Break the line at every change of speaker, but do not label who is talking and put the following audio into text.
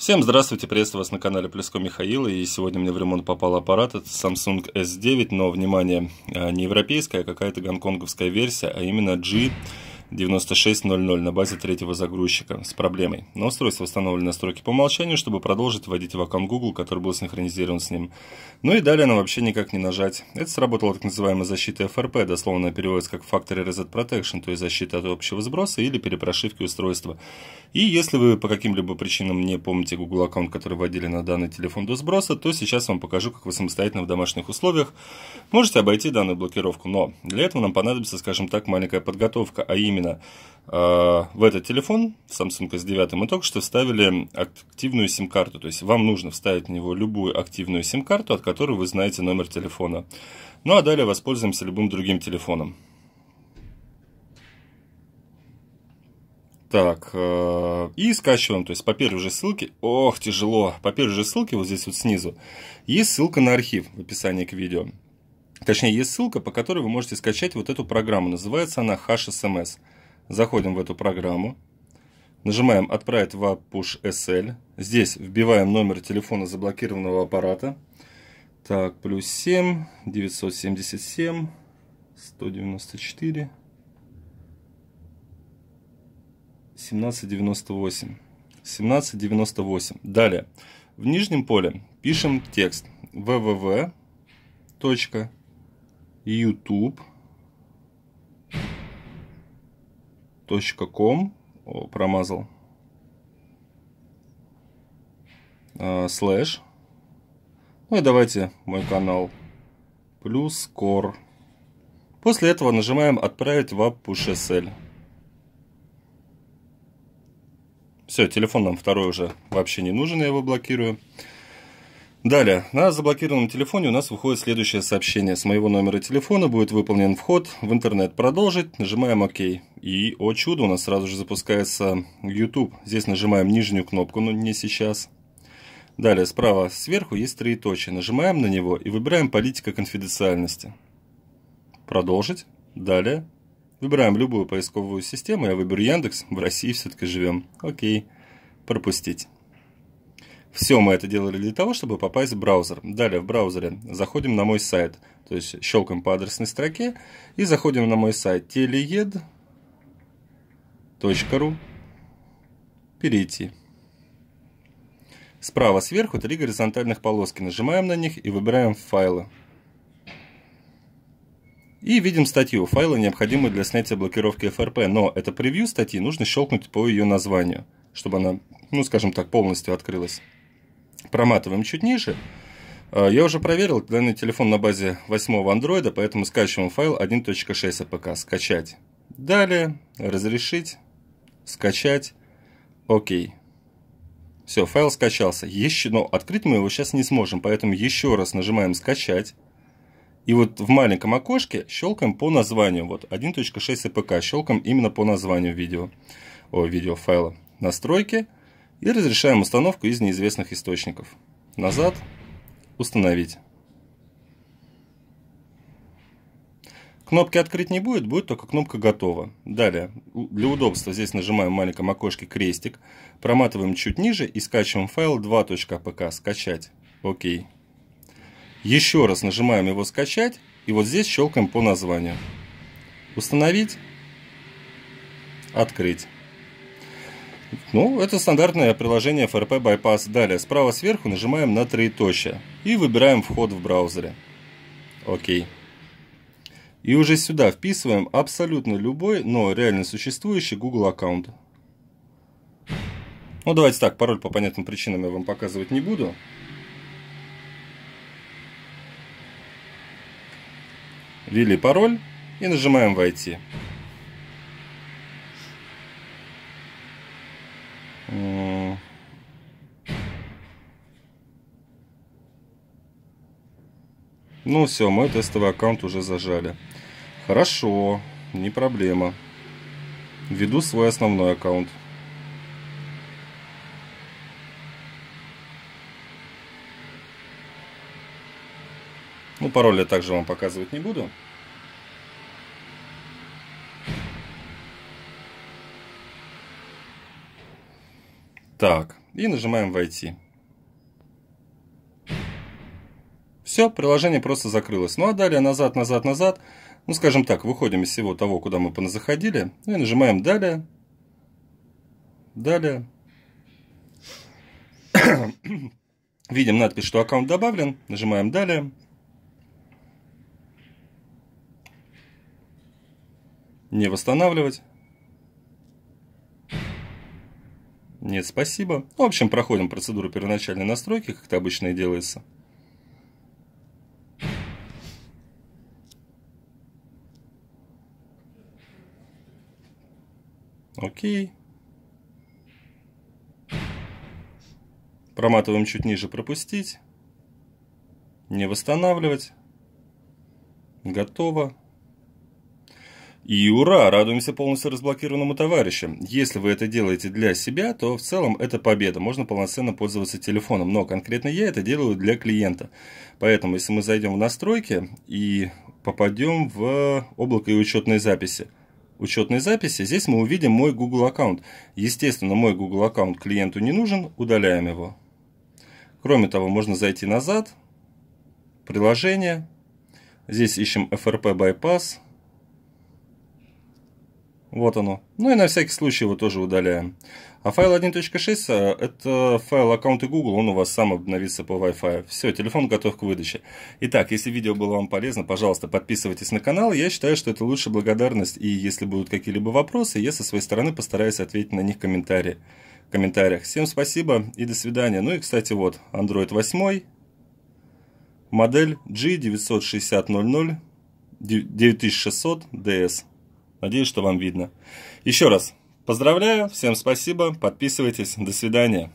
Всем здравствуйте, приветствую вас на канале Плеско Михаила, и сегодня мне в ремонт попал аппарат, это Samsung S9, но, внимание, а, не европейская, а какая-то гонконговская версия, а именно G 9600 на базе третьего загрузчика с проблемой. Но устройство установлены настройки по умолчанию, чтобы продолжить вводить в аккаунт Google, который был синхронизирован с ним. Ну и далее нам вообще никак не нажать. Это сработала так называемая защита FRP, дословно переводится как Factory Reset Protection, то есть защита от общего сброса или перепрошивки устройства. И если вы по каким-либо причинам не помните Google аккаунт, который вводили на данный телефон до сброса, то сейчас вам покажу, как вы самостоятельно в домашних условиях можете обойти данную блокировку. Но для этого нам понадобится, скажем так, маленькая подготовка, а именно именно э, в этот телефон, Samsung S9, мы только что вставили активную сим-карту. То есть вам нужно вставить в него любую активную сим-карту, от которой вы знаете номер телефона. Ну а далее воспользуемся любым другим телефоном. Так, э, и скачиваем, то есть по первой же ссылке, ох, тяжело, по первой же ссылке, вот здесь вот снизу, есть ссылка на архив в описании к видео. Точнее, есть ссылка, по которой вы можете скачать вот эту программу, называется она HashSMS. SMS. Заходим в эту программу. Нажимаем «Отправить в Push SL». Здесь вбиваем номер телефона заблокированного аппарата. Так, плюс 7, 977, 194, 1798. 1798. Далее. В нижнем поле пишем текст www.youtube.com ком промазал а, слэш ну и давайте мой канал плюс core после этого нажимаем отправить в app push все телефон нам второй уже вообще не нужен я его блокирую Далее, на заблокированном телефоне у нас выходит следующее сообщение. С моего номера телефона будет выполнен вход в интернет. Продолжить, нажимаем ОК. И, о чудо, у нас сразу же запускается YouTube. Здесь нажимаем нижнюю кнопку, но не сейчас. Далее, справа сверху есть троеточие. Нажимаем на него и выбираем политика конфиденциальности. Продолжить. Далее. Выбираем любую поисковую систему. Я выберу Яндекс. В России все-таки живем. Окей. Пропустить. Все мы это делали для того, чтобы попасть в браузер. Далее в браузере заходим на мой сайт, то есть щелкаем по адресной строке и заходим на мой сайт teleed.ru перейти. Справа сверху три горизонтальных полоски. Нажимаем на них и выбираем файлы. И видим статью. Файлы необходимы для снятия блокировки FRP, но это превью статьи, нужно щелкнуть по ее названию, чтобы она, ну скажем так, полностью открылась. Проматываем чуть ниже. Э, я уже проверил, данный телефон на базе 8 андроида, поэтому скачиваем файл 1.6 апк. Скачать. Далее. Разрешить. Скачать. Окей. Все, файл скачался. Еще, но открыть мы его сейчас не сможем, поэтому еще раз нажимаем «Скачать». И вот в маленьком окошке щелкаем по названию. Вот 1.6 апк. Щелкаем именно по названию видео. О, видеофайла. Настройки. Настройки и разрешаем установку из неизвестных источников. Назад, установить. Кнопки открыть не будет, будет только кнопка «Готово». Далее, для удобства здесь нажимаем в маленьком окошке крестик, проматываем чуть ниже и скачиваем файл 2.apk «Скачать». Окей. Еще раз нажимаем его «Скачать» и вот здесь щелкаем по названию. «Установить», «Открыть». Ну, это стандартное приложение FRP Bypass. Далее, справа сверху нажимаем на троеточие и выбираем вход в браузере. Окей. И уже сюда вписываем абсолютно любой, но реально существующий Google аккаунт. Ну, давайте так, пароль по понятным причинам я вам показывать не буду. Ввели пароль и нажимаем «Войти». Ну все, мой тестовый аккаунт уже зажали. Хорошо, не проблема. Веду свой основной аккаунт. Ну, пароль я также вам показывать не буду. Так, и нажимаем «Войти». Все, приложение просто закрылось. Ну а далее назад, назад, назад. Ну скажем так, выходим из всего того, куда мы заходили. Ну и нажимаем далее. Далее. Видим надпись, что аккаунт добавлен. Нажимаем далее. Не восстанавливать. Нет, спасибо. В общем, проходим процедуру первоначальной настройки, как это обычно и делается. Окей. Проматываем чуть ниже пропустить. Не восстанавливать. Готово. И ура, радуемся полностью разблокированному товарищу. Если вы это делаете для себя, то в целом это победа. Можно полноценно пользоваться телефоном. Но конкретно я это делаю для клиента. Поэтому, если мы зайдем в настройки и попадем в облако и учетные записи – учетной записи, здесь мы увидим мой Google аккаунт. Естественно, мой Google аккаунт клиенту не нужен, удаляем его. Кроме того, можно зайти назад, приложение, здесь ищем FRP Bypass, вот оно. Ну и на всякий случай его тоже удаляем. А файл 1.6 э, это файл аккаунта Google, он у вас сам обновится по Wi-Fi. Все, телефон готов к выдаче. Итак, если видео было вам полезно, пожалуйста, подписывайтесь на канал. Я считаю, что это лучшая благодарность. И если будут какие-либо вопросы, я со своей стороны постараюсь ответить на них в комментарии. В комментариях. Всем спасибо и до свидания. Ну и, кстати, вот, Android 8, модель G96000 9600 DS. Надеюсь, что вам видно. Еще раз поздравляю, всем спасибо, подписывайтесь, до свидания.